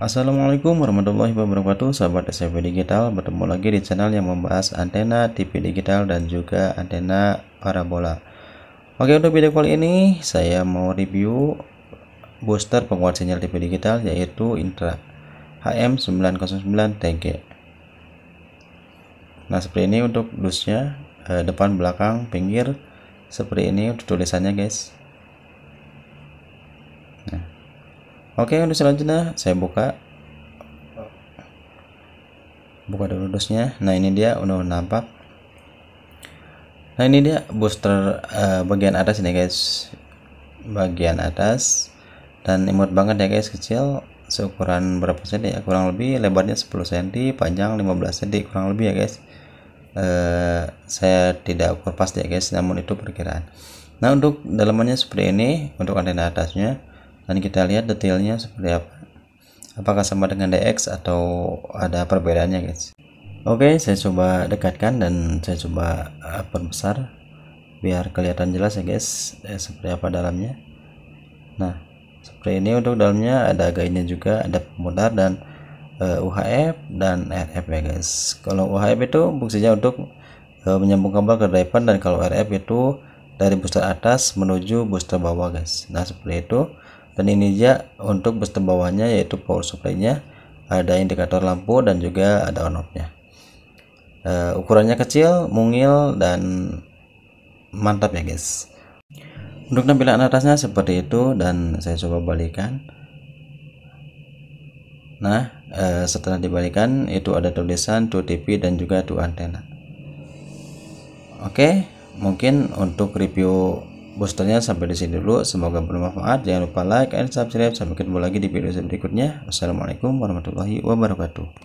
Assalamualaikum warahmatullahi wabarakatuh sahabat SMP Digital bertemu lagi di channel yang membahas antena TV digital dan juga antena parabola Oke untuk video kali ini saya mau review booster penguat sinyal TV digital yaitu Intra HM909TG Nah seperti ini untuk dusnya eh, depan belakang pinggir seperti ini untuk tulisannya guys oke untuk selanjutnya saya buka buka dulu dosnya nah ini dia udah nampak nah ini dia booster uh, bagian atas ini guys bagian atas dan imut banget ya guys kecil seukuran berapa cm ya kurang lebih lebarnya 10 cm panjang 15 cm kurang lebih ya guys eh, saya tidak ukur pasti ya guys namun itu perkiraan nah untuk dalamannya seperti ini untuk antena atasnya dan kita lihat detailnya seperti apa apakah sama dengan DX atau ada perbedaannya guys oke saya coba dekatkan dan saya coba perbesar biar kelihatan jelas ya guys eh, seperti apa dalamnya nah seperti ini untuk dalamnya ada gainnya juga ada pemutar dan uh, eh, UHF dan RF ya guys kalau UHF itu fungsinya untuk uh, menyambung kabel ke driver dan kalau RF itu dari booster atas menuju booster bawah guys nah seperti itu dan ini dia untuk bus bawahnya yaitu power supply-nya ada indikator lampu dan juga ada on off-nya uh, ukurannya kecil mungil dan mantap ya guys untuk tampilan atasnya seperti itu dan saya coba balikan nah uh, setelah dibalikan itu ada tulisan 2 TV dan juga 2 antena oke okay, mungkin untuk review boosternya sampai di sini dulu semoga bermanfaat jangan lupa like and subscribe sampai ketemu lagi di video berikutnya wassalamualaikum warahmatullahi wabarakatuh